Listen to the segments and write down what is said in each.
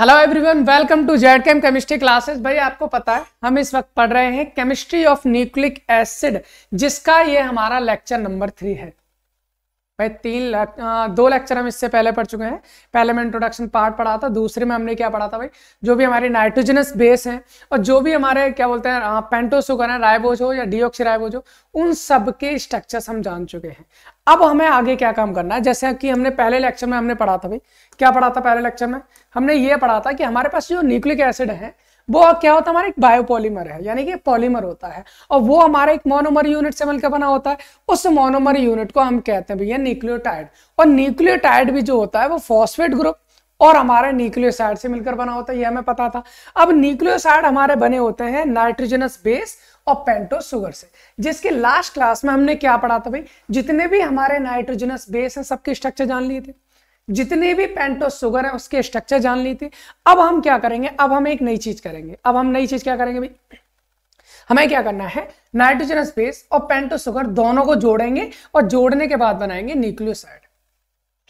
hello everyone welcome to Z chem chemistry classes भाई आपको पता है हम इस वक्त पढ़ रहे हैं केमिस्ट्री ऑफ न्यूक्लिक एसिड जिसका ये हमारा लेक्चर नंबर थ्री है भाई तीन लेक, आ, दो लेक्चर हम इससे पहले पढ़ चुके हैं पहले मैं इंट्रोडक्शन पार्ट पढ़ा था दूसरे में हमने क्या पढ़ा था भाई जो भी हमारे नाइट्रोजनस बेस हैं और जो भी हमारे क्या बोलते हैं पेंटोसुगर हैं रायबोज हो या डीओक्सीराइबोज हो उन सब के स्ट्रक्चर्स हम जान चुके हैं अब हमें आगे क्या काम करना है जैसे कि हमने पहले लेक्चर में हमने पढ़ा था भाई क्या पढ़ा था पहले लेक्चर में हमने ये पढ़ा था कि हमारे पास जो न्यूक्लिक एसिड है वो क्या होता है हमारा एक बायोपॉलीमर है यानी कि पॉलीमर होता है और वो हमारा एक मोनोमर यूनिट से मिलकर बना होता है उस मोनोमर यूनिट को हम कहते हैं भैया न्यूक्लियोटाइड और न्यूक्लियोटाइड भी जो होता है वो फॉस्फेट ग्रुप और हमारे न्यूक्लियोसाइड से मिलकर बना होता है यह हमें पता था अब न्यूक्लियोसाइड हमारे बने होते हैं नाइट्रोजनस बेस और पेंटो सुगर से जिसके लास्ट क्लास में हमने क्या पढ़ा था भाई जितने भी हमारे नाइट्रोजनस बेस हैं सबके स्ट्रक्चर जान लिए थे जितने भी पेंटोस सुगर है उसके स्ट्रक्चर जान ली थी अब हम क्या करेंगे अब हम एक नई चीज करेंगे अब हम नई चीज क्या करेंगे भाई हमें क्या करना है नाइट्रोजन स्पेस और पेंटोस सुगर दोनों को जोड़ेंगे और जोड़ने के बाद बनाएंगे न्यूक्लियोसाइड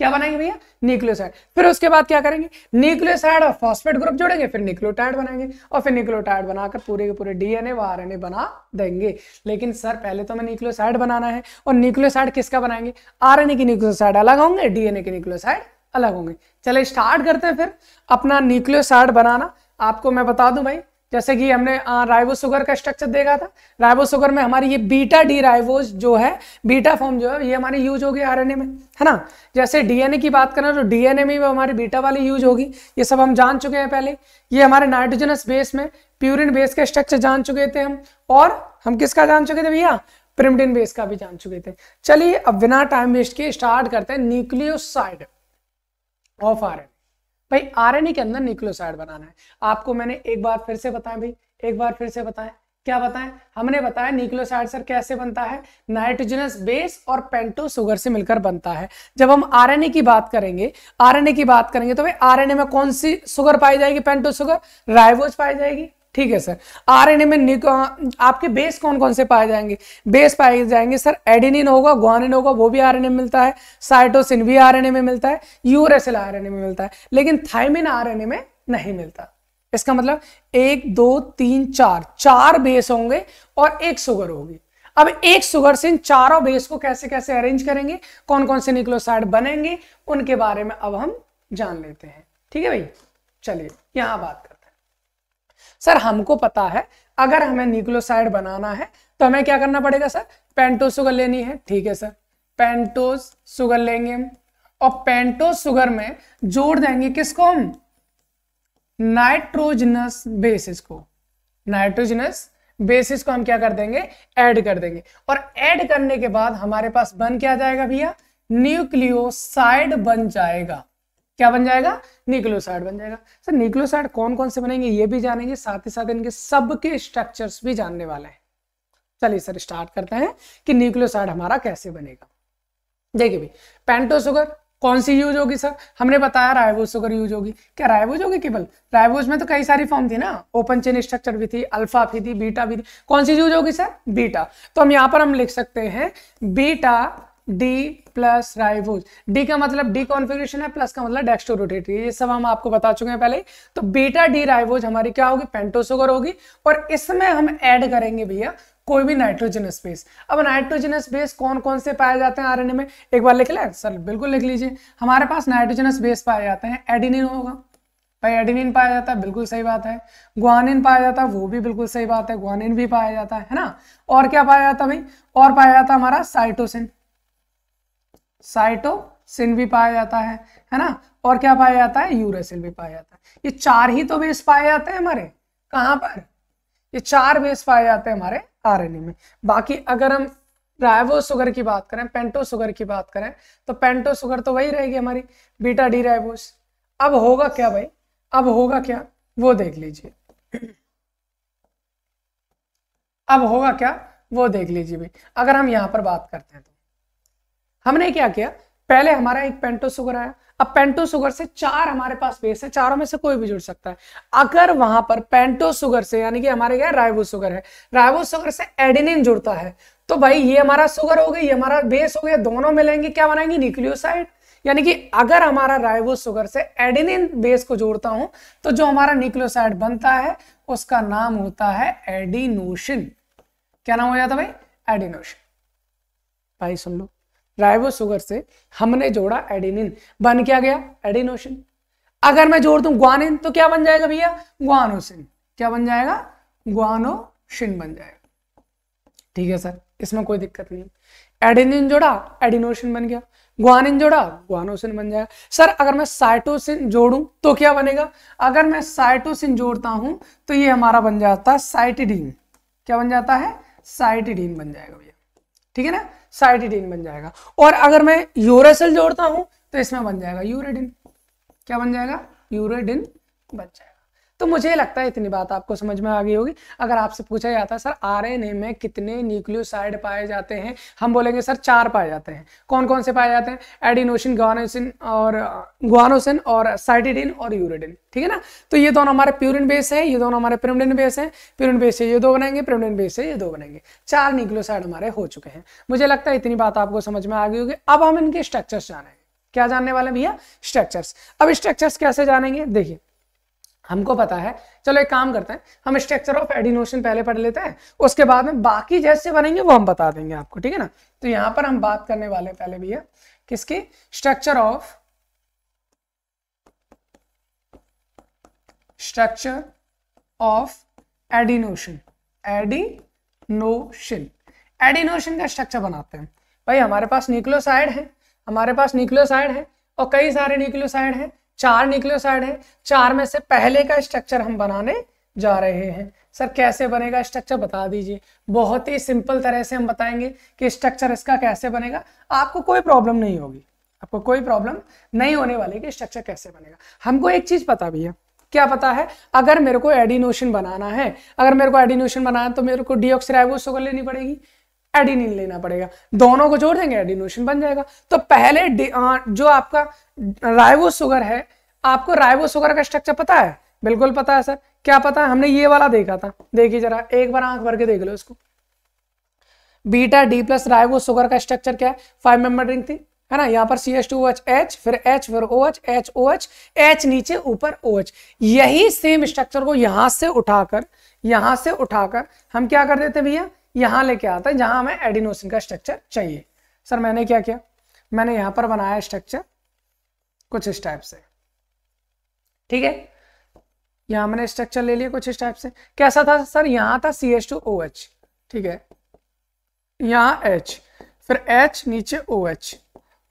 क्या बनाएंगे भैया न्यूक्लियोसाइड फिर उसके बाद क्या करेंगे न्यूक्लियोसाइड और फॉस्फेट ग्रुप जोड़ेंगे फिर न्यूक्लियोटाइड बनाएंगे और फिर न्यूक्लियोटाइड बनाकर पूरे के पूरे डीएनए व आरएनए बना देंगे लेकिन सर पहले तो हमें न्यूक्लियोसाइड बनाना है और न्यूक्लियोसाइड किसका बनाएंगे आरएनए की न्यूक्लियोसाइड अलग होंगे डीएनए के न्यूक्लियोसाइड अलग होंगे चले स्टार्ट करते हैं फिर अपना न्यूक्लियोसाइड बनाना आपको मैं बता दूं भाई जैसे कि हमने सुगर का स्ट्रक्चर देखा था सुगर में हमारी ये बीटा डी राइबोज जो है बीटा फॉर्म जो है ये हमारी यूज होगी आरएनए में है ना जैसे डीएनए की बात करें तो डीएनए में भी हमारी बीटा वाली यूज होगी ये सब हम जान चुके हैं पहले ये हमारे नाइट्रोजनस बेस में प्यूरिन बेस का स्ट्रक्चर जान चुके थे हम और हम किसका जान चुके थे भैया प्रिमडिन बेस का भी जान चुके थे चलिए अब बिना टाइम वेस्ट किए स्टार्ट करते हैं न्यूक्लियोसाइड ऑफ आर भाई आरएनए के अंदर न्यूक्लियोसाइड बनाना है आपको मैंने एक बार फिर से बताया भाई एक बार फिर से बताएं क्या बताएं हमने बताया न्यूक्लियोसाइड सर कैसे बनता है नाइट्रोजनस बेस और पेंटो शुगर से मिलकर बनता है जब हम आरएनए की बात करेंगे आरएनए की बात करेंगे तो भाई आरएनए में कौन सी शुगर पाई जाएगी पेंटो शुगर राइवोज पाई जाएगी ठीक है सर आरएनए में आपके बेस कौन कौन से पाए जाएंगे बेस पाए जाएंगे सर एडिनिन होगा ग्वानिन होगा वो भी आरएनए में मिलता है साइटोसिन भी आरएनए में मिलता है यूरेसिल आरएनए में मिलता है लेकिन थाइमिन आरएनए में नहीं मिलता इसका मतलब एक दो तीन चार चार बेस होंगे और एक सुगर होगी अब एक सुगर से इन चारों बेस को कैसे कैसे अरेंज करेंगे कौन कौन से निक्लोसाइड बनेंगे उनके बारे में अब हम जान लेते हैं ठीक है भाई चलिए यहां बात सर हमको पता है अगर हमें न्यूक्लियोसाइड बनाना है तो हमें क्या करना पड़ेगा सर पेंटोज सुगर लेनी है ठीक है सर पेंटोज सुगर लेंगे और पेंटोज सुगर में जोड़ देंगे किसको हम नाइट्रोजनस बेसिस को नाइट्रोजनस बेसिस को हम क्या कर देंगे ऐड कर देंगे और ऐड करने के बाद हमारे पास बन क्या जाएगा भैया न्यूक्लियोसाइड बन जाएगा क्या बन जाएगा न्यूक्लियोसाइड बन जाएगा सर न्यूक्लियोसाइड कौन कौन से बनेंगे ये भी जानेंगे साथ ही साथ इनके सबके स्ट्रक्चर्स भी जानने वाले हैं चलिए सर स्टार्ट करते हैं कि न्यूक्लियोसाइड हमारा कैसे बनेगा देखिए भाई पेंटो शुगर कौन सी यूज होगी सर हमने बताया रायबोज शुगर यूज होगी क्या रायबोज होगी केवल रायबोज में तो कई सारी फॉर्म थी ना ओपन चेन स्ट्रक्चर भी थी अल्फा भी थी बीटा भी थी कौन सी यूज होगी सर बीटा तो हम यहां पर हम लिख सकते हैं beta D plus ribose D का मतलब डी कॉन्फिग्रेशन है प्लस का मतलब डेक्सटो रोटेटरी ये सब हम आपको बता चुके हैं पहले तो बीटा डी राइबोज हमारी क्या होगी पेंटोसोगर होगी और इसमें हम ऐड करेंगे भैया कोई भी नाइट्रोजनस बेस अब नाइट्रोजनस बेस कौन कौन से पाए जाते हैं आरएनए में एक बार लिख लें सर बिल्कुल लिख लीजिए हमारे पास नाइट्रोजनस बेस पाए जाते हैं एडिनिन होगा भाई एडिनिन पाया जाता है बिल्कुल सही बात है ग्वानिन पाया जाता है वो भी बिल्कुल सही बात है ग्वानिन भी पाया जाता है ना और क्या पाया जाता है भाई और पाया जाता हमारा साइटोसिन साइटोसिन भी पाया जाता है है ना और क्या पाया जाता है यूरेसिल भी पाया जाता है ये चार ही तो बेस पाए जाते हैं हमारे कहां पर ये चार बेस पाए जाते हैं हमारे आरएनए में बाकी अगर हम राइवो सुगर की बात करें पेंटो सुगर की बात करें तो पेंटो सुगर तो वही रहेगी हमारी बीटा डी राइवोस अब होगा क्या भाई अब होगा क्या वो देख लीजिए अब होगा क्या वो देख लीजिए भाई अगर हम यहां पर बात करते हैं तो हमने क्या किया पहले हमारा एक पेंटो सुगर आया अब पेंटो सुगर से चार हमारे पास बेस है चारों में से कोई भी जुड़ सकता है अगर वहां पर पेंटो सुगर से यानी कि हमारे क्या राइवो सुगर है राइवो सुगर से एडिनिन जुड़ता है तो भाई ये हमारा सुगर हो गया ये हमारा बेस हो गया दोनों मिलेंगे क्या बनाएंगे न्यूक्लियोसाइड यानी कि अगर हमारा राइवो सुगर से एडिनिन बेस को जोड़ता हूं तो जो हमारा न्यूक्लियोसाइड बनता है उसका नाम होता है एडिनोशिन क्या नाम हो जाता भाई एडिनोशिन भाई सुन लो राइबोसुगर से हमने जोड़ा एडिनिन बन क्या गया एडिनोसिन अगर मैं जोड़ दू ग्वानिन तो क्या बन जाएगा भैया ग्वानोसिन क्या बन जाएगा ग्वानोसिन बन जाएगा ठीक है सर इसमें कोई दिक्कत नहीं एडिनिन जोड़ा एडिनोसिन बन गया ग्वानिन जोड़ा ग्वानोसिन बन जाएगा सर अगर मैं साइटोसिन जोड़ू तो क्या बनेगा अगर मैं साइटोसिन जोड़ता हूं तो ये हमारा बन जाता है साइटिडीन क्या बन जाता है साइटिडीन बन जाएगा भैया ठीक है ना साइटिडीन बन जाएगा और अगर मैं यूरेसिल जोड़ता हूं तो इसमें बन जाएगा यूरेडिन क्या बन जाएगा यूरेडिन बन जाएगा तो मुझे लगता है इतनी बात आपको समझ में आ गई होगी अगर आपसे पूछा जाता है सर आरएनए में कितने न्यूक्लियोसाइड पाए जाते हैं हम बोलेंगे सर चार पाए जाते हैं कौन कौन से पाए जाते हैं एडिनोशिन ग्वानोसिन और ग्वानोसिन और साइटिडिन और यूरिडिन ठीक है ना तो ये दोनों हमारे प्यूरिन बेस है ये दोनों हमारे प्रिमडिन बेस है प्यूरिन बेस से ये दो बनाएंगे प्रिमडिन बेस से ये दो बनाएंगे चार न्यूक्लियोसाइड हमारे हो चुके हैं मुझे लगता है इतनी बात आपको समझ में आ गई होगी अब हम इनके स्ट्रक्चर्स जानेंगे क्या जानने वाले भैया स्ट्रक्चर्स अब स्ट्रक्चर्स कैसे जानेंगे देखिए हमको पता है चलो एक काम करते हैं हम स्ट्रक्चर ऑफ एडिनोशन पहले पढ़ लेते हैं उसके बाद में बाकी जैसे बनेंगे वो हम बता देंगे आपको ठीक है ना तो यहां पर हम बात करने वाले पहले भी है किसकी structure of structure of adenosine adenosine adenosine का स्ट्रक्चर बनाते हैं भाई हमारे पास न्यूक्लियोसाइड है हमारे पास न्यूक्लियोसाइड है और कई सारे न्यूक्लियोसाइड हैं चार न्यूक्लियोसाइड है चार में से पहले का स्ट्रक्चर हम बनाने जा रहे हैं सर कैसे बनेगा स्ट्रक्चर बता दीजिए बहुत ही सिंपल तरह से हम बताएंगे कि स्ट्रक्चर इसका कैसे बनेगा आपको कोई प्रॉब्लम नहीं होगी आपको कोई प्रॉब्लम नहीं होने वाली कि स्ट्रक्चर कैसे बनेगा हमको एक चीज पता भी है क्या पता है अगर मेरे को एडिनोशन बनाना है अगर मेरे को एडिनोशन बनाना है तो मेरे को डीऑक्सीराइबोस शुगर लेनी पड़ेगी एडिनिन लेना पड़ेगा दोनों को जोड़ देंगे एडिनोशन बन जाएगा तो पहले जो आपका राइवो सुगर है आपको राइवो सुगर का स्ट्रक्चर पता है बिल्कुल पता है सर क्या पता है हमने ये वाला देखा था देखिए जरा एक बार आंख भर के देख लो इसको beta D plus ribo sugar का स्ट्रक्चर क्या है फाइव मेंबर रिंग थी है ना यहाँ पर C H two H H फिर एच फिर O H H O H H नीचे ऊपर ओ एच यही सेम स्ट्रक्चर को यहां से उठाकर यहां से उठाकर हम क्या कर देते भैया यहां लेके आता है जहां हमें एडिनोसिन का स्ट्रक्चर चाहिए सर मैंने क्या किया मैंने यहां पर बनाया स्ट्रक्चर कुछ इस टाइप से ठीक है यहां मैंने स्ट्रक्चर ले लिया कुछ इस टाइप से कैसा था सर यहां था C H two O H ठीक है यहां एच फिर एच नीचे ओ एच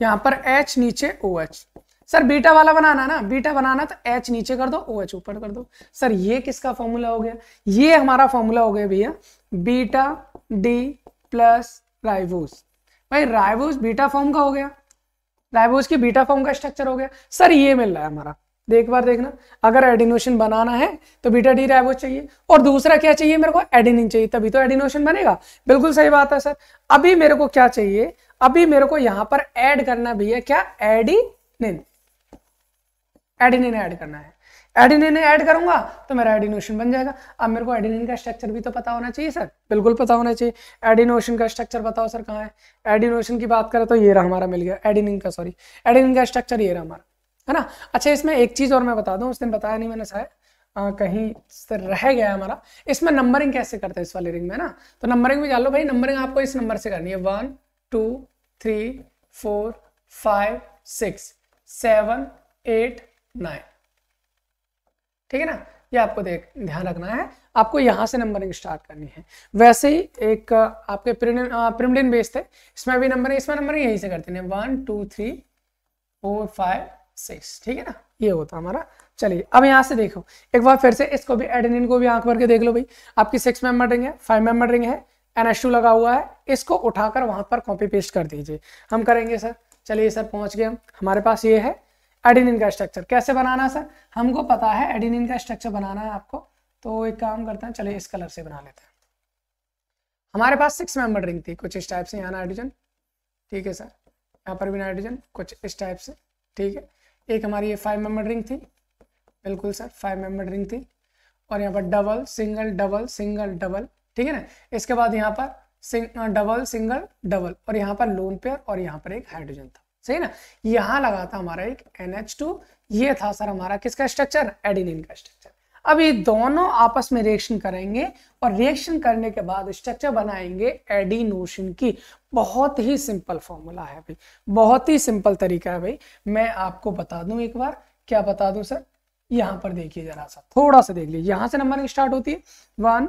यहां पर एच नीचे ओ एच सर बीटा वाला बनाना ना बीटा बनाना तो एच नीचे कर दो ओ एच ऊपर कर दो सर ये किसका फॉर्मूला हो गया ये हमारा फॉर्मूला हो गया भैया बीटा डी प्लस राइवोस भाई राइवोस बीटा फॉर्म का हो गया राइबोस की बीटा फॉर्म का स्ट्रक्चर हो गया सर ये मिल रहा है हमारा एक बार देखना अगर एडिनोशन बनाना है तो बीटा डी राइबोस चाहिए और दूसरा क्या चाहिए मेरे को एडिनिन चाहिए तभी तो एडिनोशन बनेगा बिल्कुल सही बात है सर अभी मेरे को क्या चाहिए अभी मेरे को यहां पर एड करना भी है क्या एडिनिन एडिनिन एड करना है एडिनिन ऐड करूंगा तो मेरा एडिनोशन बन जाएगा अब मेरे को एडिनिन का स्ट्रक्चर भी तो पता होना चाहिए सर बिल्कुल पता होना चाहिए एडिनोशन का स्ट्रक्चर बताओ सर कहाँ है एडिनोशन की बात करें तो ये रहा हमारा मिल गया एडिनिन का सॉरी एडिनिन का स्ट्रक्चर ये रहा हमारा है ना अच्छा इसमें एक चीज़ और मैं बता दूँ उस दिन बताया नहीं मैंने शायद कहीं से रह गया हमारा इसमें नंबरिंग कैसे करते हैं इस वाले रिंग में ना तो नंबरिंग में जान लो भाई नंबरिंग आपको इस नंबर से करनी है one two three four five six seven eight nine ठीक है ना ये आपको देख ध्यान रखना है आपको यहाँ से नंबरिंग स्टार्ट करनी है वैसे ही एक आपके प्रिमडिन बेस थे इसमें भी नंबरिंग इसमें नंबरिंग यहीं से करते हैं one two three four five six ठीक है ना ये होता हमारा चलिए अब यहाँ से देखो एक बार फिर से इसको भी एडेनिन को भी आंख भर के देख लो भाई आपकी सिक्स मेंबर रिंग है फाइव मेंबर रिंग है एन टू लगा हुआ है इसको उठाकर वहां पर कॉपी पेस्ट कर दीजिए हम करेंगे सर चलिए सर पहुंच गए हम हमारे पास ये है एडिनिन का स्ट्रक्चर कैसे बनाना सर हमको पता है एडिनिन का स्ट्रक्चर बनाना है आपको तो एक काम करते हैं चलिए इस कलर से बना लेते हैं हमारे पास सिक्स मेंबर रिंग थी कुछ इस टाइप से यहाँ नाइट्रोजन ठीक है सर यहाँ पर भी नाइट्रोजन कुछ इस टाइप से ठीक है एक हमारी ये फाइव मेंबर रिंग थी बिल्कुल सर फाइव मेंबर रिंग थी और यहाँ पर double single double single double ठीक है ना इसके बाद यहाँ पर सिंग डबल सिंगल डबल और यहाँ पर लोन पेयर और यहाँ पर एक हाइड्रोजन था सही ना यहाँ लगा था हमारा एक NH2 ये था सर हमारा किसका स्ट्रक्चर एडिनिन का स्ट्रक्चर अब ये दोनों आपस में रिएक्शन करेंगे और रिएक्शन करने के बाद स्ट्रक्चर बनाएंगे एडिनोशन की बहुत ही सिंपल फॉर्मूला है भाई बहुत ही सिंपल तरीका है भाई मैं आपको बता दूं एक बार क्या बता दूं सर यहां पर देखिए जरा सा थोड़ा सा देख लीजिए यहां से नंबरिंग स्टार्ट होती है one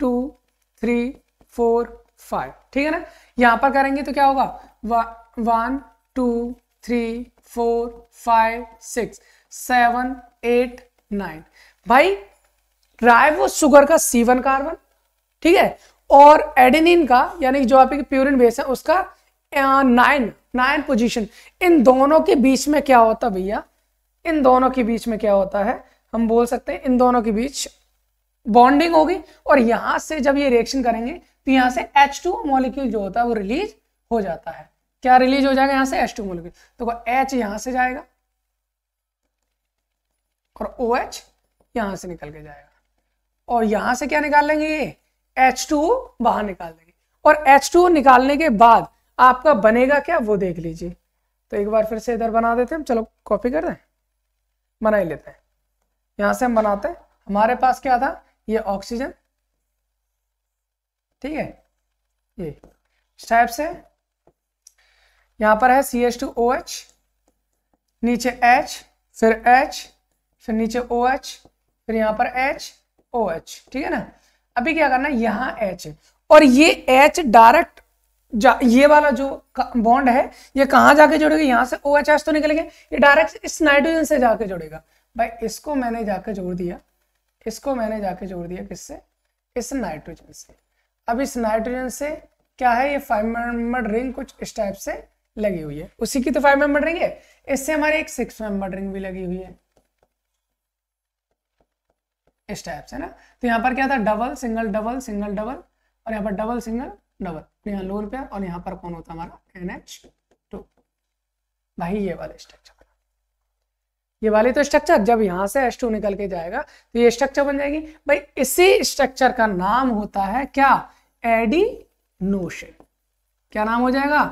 two three four five ठीक है ना यहां पर करेंगे तो क्या होगा one two three four five six seven eight nine भाई राइवो शुगर का सीवन कार्बन ठीक है और एडेनिन का यानी जो आपकी प्यूरिन बेस है उसका नाइन नाइन पोजीशन इन दोनों के बीच में क्या होता भैया इन दोनों के बीच में क्या होता है हम बोल सकते हैं इन दोनों के बीच बॉन्डिंग होगी और यहां से जब ये रिएक्शन करेंगे तो यहां से H2 मॉलिक्यूल जो होता है वो रिलीज हो जाता है क्या रिलीज हो जाएगा यहां से एच टू मोलिक्यूल देखो एच यहां से जाएगा और ओ एच यहां से निकल के जाएगा और यहां से क्या निकाल लेंगे ये एच टू बाहर निकाल देंगे और एच टू निकालने के बाद आपका बनेगा क्या वो देख लीजिए तो एक बार फिर से इधर बना देते हैं चलो कॉपी कर दें बना ही लेते हैं यहां से हम बनाते हैं हमारे पास क्या था ये ऑक्सीजन ठीक है ये स्टेप्स से यहां पर है C H two O H नीचे एच फिर एच फिर नीचे ओ एच फिर यहां पर एच ओ एच ठीक है ना अभी क्या करना है यहां एच है और ये एच डायरेक्ट जा ये वाला जो बॉन्ड है ये कहां जाके जुड़ेगा यहां से ओ एच एच तो निकलेगा ये डायरेक्ट इस नाइट्रोजन से जाके जुड़ेगा भाई इसको मैंने जाके जोड़ दिया इसको मैंने जाके जोड़ दिया किससे इस नाइट्रोजन से अब इस नाइट्रोजन से क्या है ये फाइव मेंबर्ड रिंग कुछ इस टाइप से लगी हुई है उसी की तो फाइव मेंबर रिंग है इससे हमारे एक सिक्स मेंबर रिंग भी लगी हुई है इस टाइप से ना तो यहां पर क्या था double single double single double और यहां पर डबल सिंगल डबल यहां लोअर पेयर और यहां पर कौन होता हमारा एन एच टू भाई ये वाला स्ट्रक्चर ये वाले तो स्ट्रक्चर जब यहां से एस टू निकल के जाएगा तो ये स्ट्रक्चर बन जाएगी भाई इसी स्ट्रक्चर का नाम होता है क्या एडी क्या नाम हो जाएगा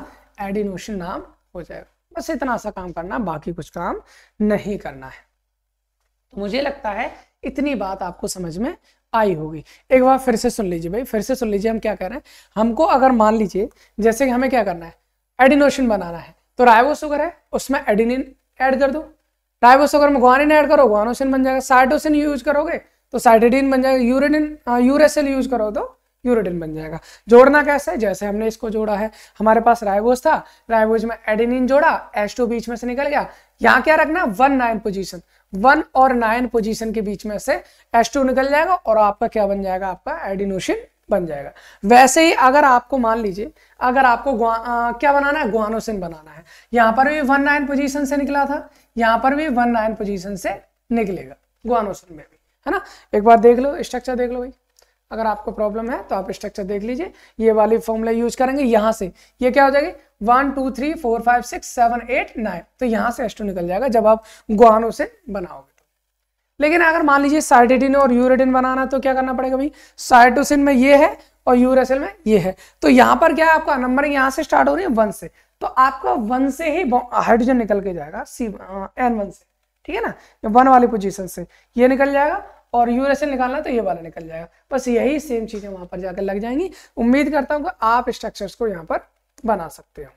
एडिनोशन नाम हो जाएगा बस इतना सा काम करना बाकी कुछ काम नहीं करना है तो मुझे लगता है इतनी बात आपको समझ में आई होगी एक बार फिर से सुन लीजिए भाई फिर से सुन लीजिए हम क्या कह रहे हैं हमको अगर मान लीजिए जैसे कि हमें क्या करना है एडिनोशन बनाना है तो रायो शुगर है उसमें एडिनिन ऐड कर दो रायो शुगर में ग्वानिन ऐड करो ग्वानोसिन बन जाएगा साइटोसिन यूज करोगे तो साइटेडिन बन जाएगा यूरेनिन यूरेसिल यूज करो तो यूरोडिन बन जाएगा जोड़ना कैसे जैसे हमने इसको जोड़ा है हमारे पास रायबोज था रायबोज में एडेनिन जोड़ा टू तो बीच में से निकल गया यहाँ क्या रखना वन नाइन पोजिशन वन और नाइन पोजिशन के बीच में से टू तो निकल जाएगा और आपका क्या बन जाएगा आपका एडिनोशिन बन जाएगा वैसे ही अगर आपको मान लीजिए अगर आपको आ, क्या बनाना है ग्वानोसिन बनाना है यहाँ पर भी वन नाइन पोजिशन से निकला था यहाँ पर भी वन नाइन पोजिशन से निकलेगा ग्वानोसिन में भी है ना एक बार देख लो स्ट्रक्चर देख लो भाई अगर आपको प्रॉब्लम है तो आप स्ट्रक्चर देख लीजिए ये वाली फॉर्मूला यूज करेंगे यहाँ से ये क्या हो जाएगी one two three four five six seven eight nine तो यहाँ से एस्टो निकल जाएगा जब आप गुआनों से बनाओगे लेकिन अगर मान लीजिए साइटेडिन और यूरेडिन बनाना तो क्या करना पड़ेगा भाई साइटोसिन में ये है और यूरेसिल में ये है तो यहाँ पर क्या है आपका नंबर यहाँ से स्टार्ट हो रही है वन से तो आपका वन से ही हाइड्रोजन निकल के जाएगा सी एन वन से ठीक है ना वन वाली पोजीशन से ये निकल जाएगा और यूरेशन निकालना तो ये वाला निकल जाएगा बस यही सेम चीज़ें वहां पर जाकर लग जाएंगी उम्मीद करता हूं कि आप स्ट्रक्चर्स को यहाँ पर बना सकते हो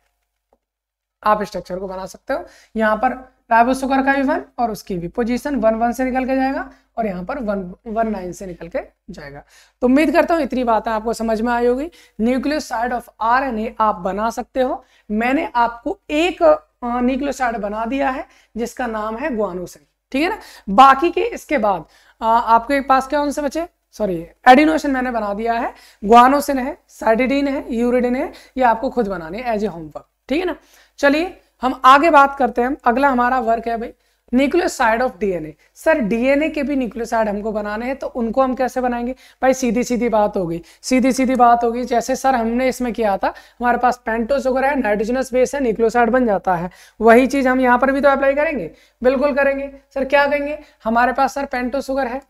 आप स्ट्रक्चर को बना सकते हो यहाँ पर राइबो राइबोसुगर का भी वन और उसकी भी पोजिशन वन वन से निकल के जाएगा और यहाँ पर वन वन नाइन से निकल के जाएगा तो उम्मीद करता हूँ इतनी बातें आपको समझ में आई होगी न्यूक्लियोसाइड ऑफ आरएनए आप बना सकते हो मैंने आपको एक न्यूक्लियोसाइड बना दिया है जिसका नाम है गुआनोसिन ठीक है ना बाकी के इसके बाद आपके पास क्या ऑन से बचे सॉरी एडिनोशन मैंने बना दिया है ग्वानोसिन है साइडिडीन है यूरिडिन है ये आपको खुद बनाने एज ए होमवर्क ठीक है ना चलिए हम आगे बात करते हैं अगला हमारा वर्क है भाई nucleoside of DNA sir DNA के भी न्यूक्लियोसाइड हमको बनाने हैं तो उनको हम कैसे बनाएंगे भाई सीधी सीधी बात होगी सीधी सीधी बात होगी जैसे सर हमने इसमें किया था हमारे पास पेंटोस वगैरह है नाइट्रोजनस बेस है न्यूक्लियोसाइड बन जाता है वही चीज हम यहाँ पर भी तो अप्लाई करेंगे बिल्कुल करेंगे सर क्या कहेंगे हमारे पास सर पेंटो सुगर है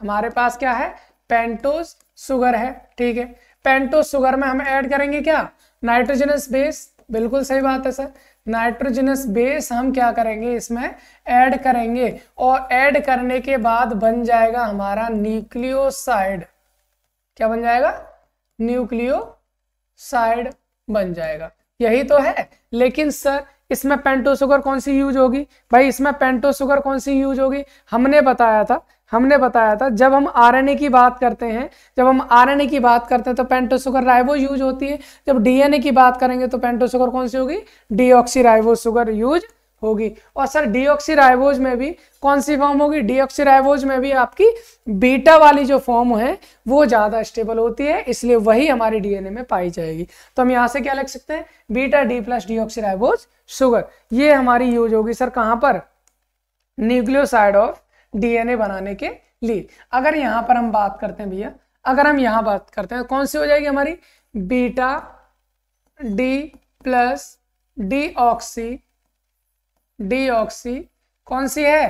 हमारे पास क्या है पेंटोस शुगर है ठीक है पेंटोस सुगर में हम ऐड करेंगे क्या नाइट्रोजनस बेस बिल्कुल सही बात है सर नाइट्रोजनस बेस हम क्या करेंगे इसमें ऐड करेंगे और ऐड करने के बाद बन जाएगा हमारा न्यूक्लियोसाइड क्या बन जाएगा न्यूक्लियोसाइड बन जाएगा यही तो है लेकिन सर इसमें पेंटोसुगर कौन सी यूज होगी भाई इसमें पेंटोसुगर कौन सी यूज होगी हमने बताया था हमने बताया था जब हम आरएनए की बात करते हैं जब हम आरएनए की बात करते हैं तो पेंटोसुगर राइबो यूज होती है जब डीएनए की बात करेंगे तो पेंटोसुगर कौन सी होगी डीऑक्सी राइबो सुगर यूज होगी और सर डीऑक्सी राइबोज में भी कौन सी फॉर्म होगी डीऑक्सी राइबोज में भी आपकी बीटा वाली जो फॉर्म है वो ज़्यादा स्टेबल होती है इसलिए वही हमारे डीएनए में पाई जाएगी तो हम यहां से क्या लिख सकते हैं beta D plus deoxyribose sugar ये हमारी यूज होगी सर कहां पर न्यूक्लियोसाइड ऑफ डीएनए बनाने के लिए अगर यहां पर हम बात करते हैं भैया अगर हम यहां बात करते हैं तो कौन सी हो जाएगी हमारी beta D plus deoxy deoxy कौन सी है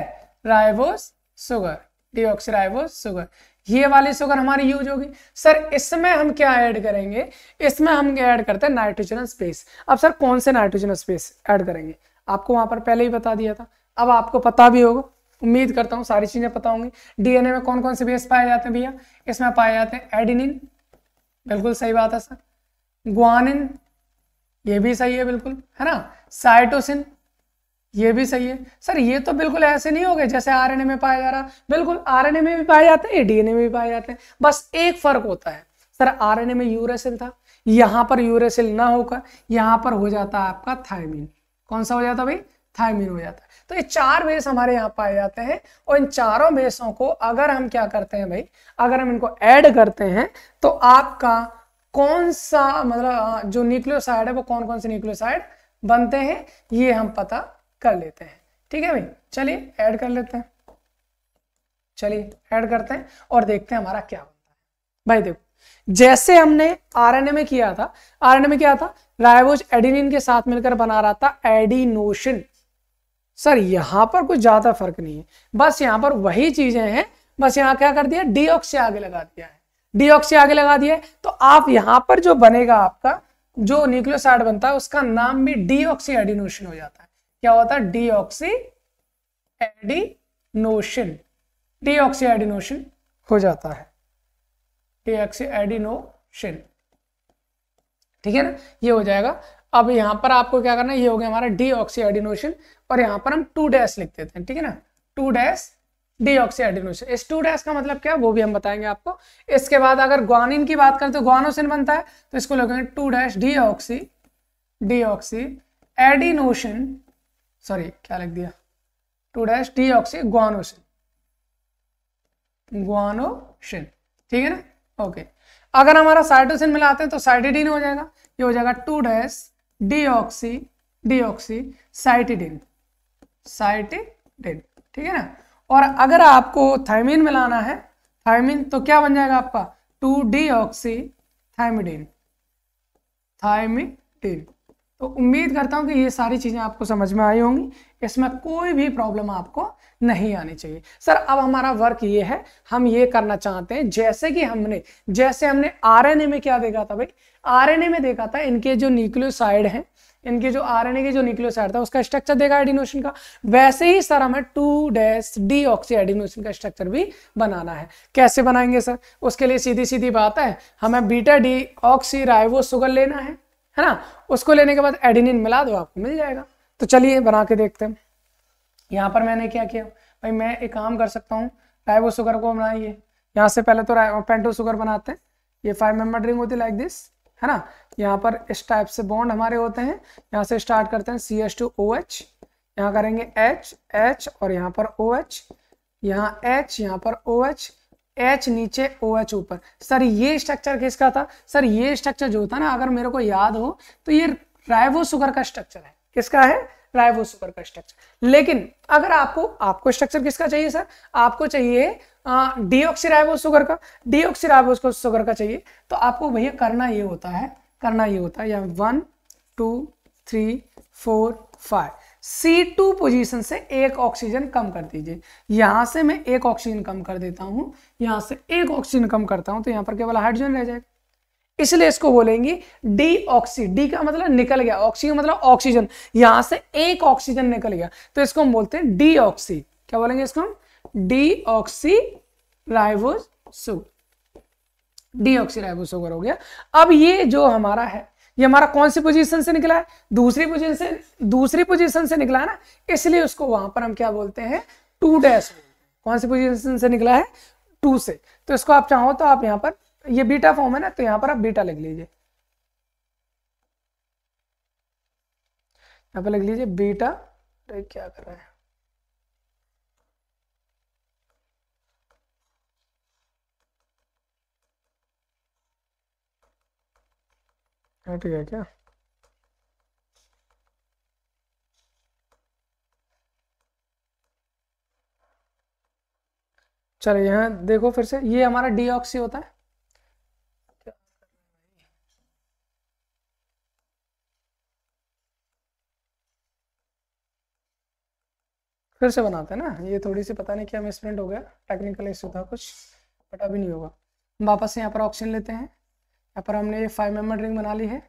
ribose sugar D oxy ribose sugar ये वाली सुगर हमारी यूज होगी सर इसमें हम क्या ऐड करेंगे इसमें हम ऐड करते हैं नाइट्रोजन स्पेस अब सर कौन से नाइट्रोजन स्पेस ऐड करेंगे आपको वहां पर पहले ही बता दिया था अब आपको पता भी होगा उम्मीद करता हूँ सारी चीज़ें पता होंगी डीएनए में कौन कौन से बेस पाए जाते हैं भैया इसमें पाए जाते हैं एडिनिन बिल्कुल सही बात है सर गुआनिन ये भी सही है बिल्कुल है ना साइटोसिन ये भी सही है सर ये तो बिल्कुल ऐसे नहीं हो गए जैसे आरएनए में पाया जा रहा बिल्कुल आरएनए में भी पाए जाते हैं डीएनए में भी पाए जाते हैं बस एक फर्क होता है सर आरएनए में यूरेसिल था यहां पर यूरेसिल ना होकर यहां पर हो जाता है आपका थायमिन कौन सा हो जाता भाई थायमिन हो जाता है तो ये चार बेस हमारे यहाँ पाए जाते हैं और इन चारों बेसों को अगर हम क्या करते हैं भाई अगर हम इनको ऐड करते हैं तो आपका कौन सा मतलब हाँ, जो न्यूक्लियोसाइड है वो कौन कौन से न्यूक्लियोसाइड बनते हैं ये हम पता कर लेते हैं ठीक है भाई चलिए ऐड कर लेते हैं चलिए ऐड करते हैं और देखते हैं हमारा क्या बनता है भाई देखो जैसे हमने आरएनए में किया था आरएनए में क्या था राइबोज एडिनिन के साथ मिलकर बना रहा था एडिनोशन सर यहाँ पर कुछ ज़्यादा फर्क नहीं है बस यहाँ पर वही चीज़ें हैं बस यहाँ क्या कर दिया डी ऑक्सी आगे लगा दिया है डी ऑक्सी आगे लगा दिया है तो आप यहाँ पर जो बनेगा आपका जो न्यूक्लियोसाइड बनता है उसका नाम भी डी ऑक्सी एडिनोशन हो जाता है क्या होता है deoxy adenosine deoxy adenosine हो जाता है डी ऑक्सी एडिनोशन ठीक है ना ये हो जाएगा अब यहां पर आपको क्या करना है ये हो गया हमारा डी ऑक्सी एडिनोशन और यहाँ पर हम टू डैश लिख देते हैं ठीक है ना two dash deoxy S two dash का मतलब क्या वो भी हम बताएंगे आपको इसके बाद अगर ग्वानिन की बात करें तो ग्वानोसिन बनता है तो इसको लगेंगे two dash deoxy deoxy adenosine sorry क्या लिख दिया two dash deoxy guanosine guanosine ठीक है ना ओके अगर हमारा साइटोसिन मिलाते हैं तो साइटिडिन हो जाएगा ये हो जाएगा two dash deoxy deoxy cytidine साइटेटेड ठीक है ना और अगर आपको थायमिन मिलाना है थायमिन तो क्या बन जाएगा आपका two deoxy thymidine thymidine तो उम्मीद करता हूं कि ये सारी चीज़ें आपको समझ में आई होंगी इसमें कोई भी प्रॉब्लम आपको नहीं आनी चाहिए सर अब हमारा वर्क ये है हम ये करना चाहते हैं जैसे कि हमने जैसे हमने आरएनए में क्या देखा था भाई आरएनए में देखा था इनके जो न्यूक्लियोसाइड हैं इनके जो आरएनए के जो न्यूक्लियोसाइड था उसका स्ट्रक्चर देगा एडिनोशन का वैसे ही सर हमें two dash deoxy adenosine का स्ट्रक्चर भी बनाना है कैसे बनाएंगे सर उसके लिए सीधी सीधी बात है हमें beta deoxyribo sugar लेना है है ना उसको लेने के बाद एडिनिन मिला दो आपको मिल जाएगा तो चलिए बना के देखते हैं यहाँ पर मैंने क्या किया भाई मैं एक काम कर सकता हूँ राइवो सुगर को बनाइए यहाँ से पहले तो पेंटो सुगर बनाते हैं ये फाइव मेंबर ड्रिंक होती लाइक दिस है ना यहाँ पर इस टाइप से बॉन्ड हमारे होते हैं यहाँ से स्टार्ट करते हैं C H two O H यहाँ करेंगे एच एच और यहाँ पर ओ एच यहाँ एच यहाँ पर ओ एच एच नीचे ओ एच ऊपर सर ये स्ट्रक्चर किसका था सर ये स्ट्रक्चर जो था ना अगर मेरे को याद हो तो ये राइवो सुगर का स्ट्रक्चर है किसका है राइवो सुगर का स्ट्रक्चर लेकिन अगर आपको आपको स्ट्रक्चर किसका चाहिए सर आपको चाहिए डीऑक्सीराइबोज शुगर का डी को शुगर का चाहिए तो आपको भैया करना ये होता है करना ये होता है या one two three four five C two position से एक ऑक्सीजन कम कर दीजिए यहां से मैं एक ऑक्सीजन कम कर देता हूं यहां से एक ऑक्सीजन कम करता हूं तो यहां पर केवल हाइड्रोजन रह जाएगा इसलिए इसको बोलेंगे डी ऑक्सी डी का मतलब निकल गया ऑक्सी मतलब ऑक्सीजन यहां से एक ऑक्सीजन निकल गया तो इसको हम बोलते हैं डी ऑक्सी क्या बोलेंगे इसको हम डीऑक्सीराइबोज सुगर डीऑक्सीराइबोज सुगर हो गया अब ये जो हमारा है ये हमारा कौन सी पोजीशन से निकला है दूसरी पोजीशन से दूसरी पोजीशन से निकला है ना इसलिए उसको वहां पर हम क्या बोलते हैं टू डैश कौन सी पोजीशन से निकला है टू से तो इसको आप चाहो तो आप यहां पर ये बीटा फॉर्म है ना तो यहां पर आप बीटा लिख लीजिए यहां पर लिख लीजिए बीटा क्या कर रहे हैं हट गया क्या चलो यहाँ देखो फिर से ये हमारा डीऑक्सी होता है फिर से बनाते हैं ना ये थोड़ी सी पता नहीं क्या मिसप्रिंट हो गया टेक्निकल इश्यू था कुछ बट अभी नहीं होगा वापस यहाँ पर ऑप्शन लेते हैं यहाँ पर हमने ये फाइव मेम्बर रिंग बना ली है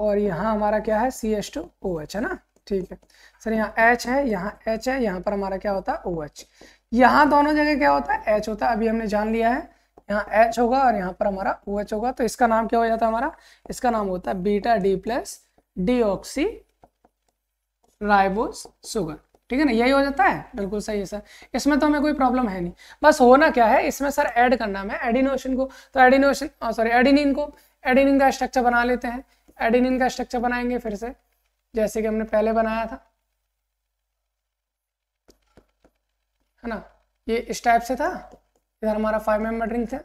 और यहाँ हमारा क्या है C H two O H है ना ठीक है सर यहाँ एच है यहाँ एच है यहाँ पर हमारा क्या होता है ओ एच यहाँ दोनों जगह क्या होता है एच होता है अभी हमने जान लिया है यहाँ एच होगा और यहाँ पर हमारा ओ एच होगा तो इसका नाम क्या हो जाता है हमारा इसका नाम होता है beta D plus D oxy ribose sugar ठीक है ना यही हो जाता है बिल्कुल सही है सर इसमें तो हमें कोई प्रॉब्लम है नहीं बस होना क्या है इसमें सर ऐड करना है एडिनोशन को तो एडिनोशन सॉरी एडिनिन को एडिनिन का स्ट्रक्चर बना लेते हैं एडिनिन का स्ट्रक्चर बनाएंगे फिर से जैसे कि हमने पहले बनाया था है ना ये इस टाइप से था इधर हमारा फाइव मेंबर रिंग था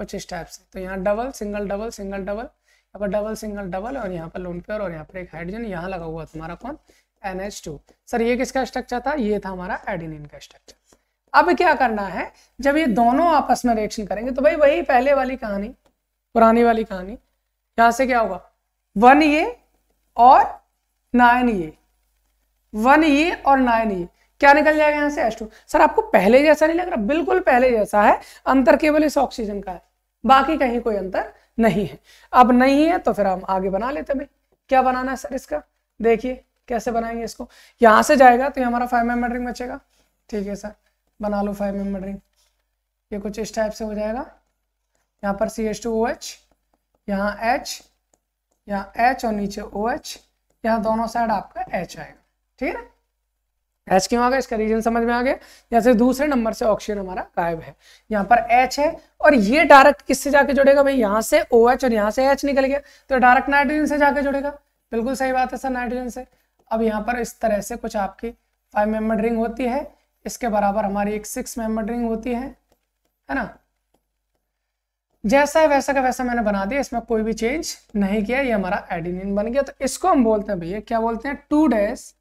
कुछ इस टाइप से तो यहाँ double single double single double यहाँ पर डबल सिंगल डबल और यहाँ पर लोन पेयर और यहाँ पर एक हाइड्रोजन यहाँ लगा हुआ तुम्हारा कौन एन एच टू सर ये किसका स्ट्रक्चर था ये था हमारा एडिनिन का स्ट्रक्चर अब क्या करना है जब ये दोनों आपस में रिएक्शन करेंगे तो भाई वही पहले वाली कहानी पुरानी वाली कहानी यहां से क्या होगा वन ये और नाइन ये वन ये और नाइन ये क्या निकल जाएगा यहां से एस टू सर आपको पहले जैसा नहीं लग रहा बिल्कुल पहले जैसा है अंतर केवल इस ऑक्सीजन का है बाकी कहीं कोई अंतर नहीं है अब नहीं है तो फिर हम आगे बना लेते भाई क्या बनाना है सर इसका देखिए कैसे बनाएंगे इसको यहाँ से जाएगा तो ये हमारा फाइव मेम्बर रिंग बचेगा ठीक है सर बना लो फाइव मेम्बर रिंग ये कुछ इस टाइप से हो जाएगा यहाँ पर C H two O H यहाँ एच यहाँ एच और नीचे ओ एच यहाँ दोनों साइड आपका एच आएगा ठीक है एच क्यों आ गया इसका रीजन समझ में आ गया जैसे दूसरे नंबर से ऑक्सीजन हमारा गायब है यहाँ पर एच है और ये डायरेक्ट किससे जाके जुड़ेगा भाई यहाँ से ओ एच और यहाँ से एच निकल गया तो डायरेक्ट नाइट्रोजन से जाके जुड़ेगा बिल्कुल सही बात है सर नाइट्रोजन से अब यहाँ पर इस तरह से कुछ आपकी फाइव मेंबर रिंग होती है इसके बराबर हमारी एक सिक्स मेंबर रिंग होती है है ना जैसा है वैसा का वैसा मैंने बना दिया इसमें कोई भी चेंज नहीं किया ये हमारा एडिनिन बन गया तो इसको हम बोलते हैं भैया क्या बोलते हैं two dash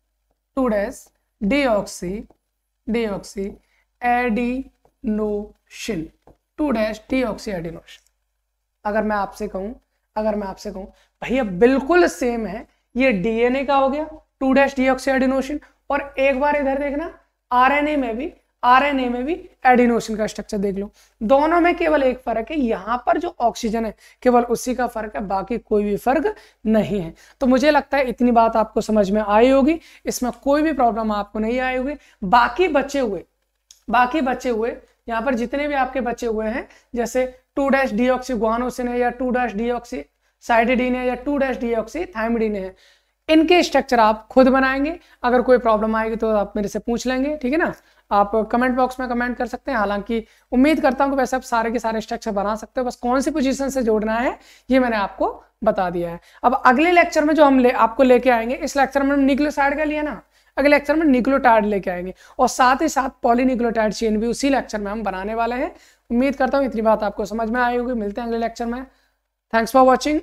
two dash deoxy deoxy adenosine two dash deoxy adenosine अगर मैं आपसे कहूं अगर मैं आपसे कहूं भैया बिल्कुल सेम है ये डीएनए का हो गया टू डैश डीऑक्सी और एक बार इधर देखना आरएनए में भी आरएनए में भी एडिनोशन का स्ट्रक्चर देख लो दोनों में केवल एक फर्क है यहाँ पर जो ऑक्सीजन है केवल उसी का फर्क है बाकी कोई भी फर्क नहीं है तो मुझे लगता है इतनी बात आपको समझ में आई होगी इसमें कोई भी प्रॉब्लम आपको नहीं आई होगी बाकी बचे हुए बाकी बचे हुए यहाँ पर जितने भी आपके बचे हुए हैं जैसे टू डैश डी गुआनोसिन है या टू डैश ऑक्सी साइडिडीन है या टू डैश ऑक्सी थाइमिडीन है इनके स्ट्रक्चर आप खुद बनाएंगे अगर कोई प्रॉब्लम आएगी तो आप मेरे से पूछ लेंगे ठीक है ना आप कमेंट बॉक्स में कमेंट कर सकते हैं हालांकि उम्मीद करता हूं कि वैसे आप सारे के सारे स्ट्रक्चर बना सकते हो बस कौन सी पोजीशन से जोड़ना है ये मैंने आपको बता दिया है अब अगले लेक्चर में जो हम ले आपको लेके आएंगे इस लेक्चर में हम का लिया ना अगले लेक्चर में निक्लोटाइड लेके आएंगे और साथ ही साथ पॉलीनिक्लोटाइड चेन भी उसी लेक्चर में हम बनाने वाले हैं उम्मीद करता हूँ इतनी बात आपको समझ में आई होगी मिलते हैं अगले लेक्चर में थैंक्स फॉर वॉचिंग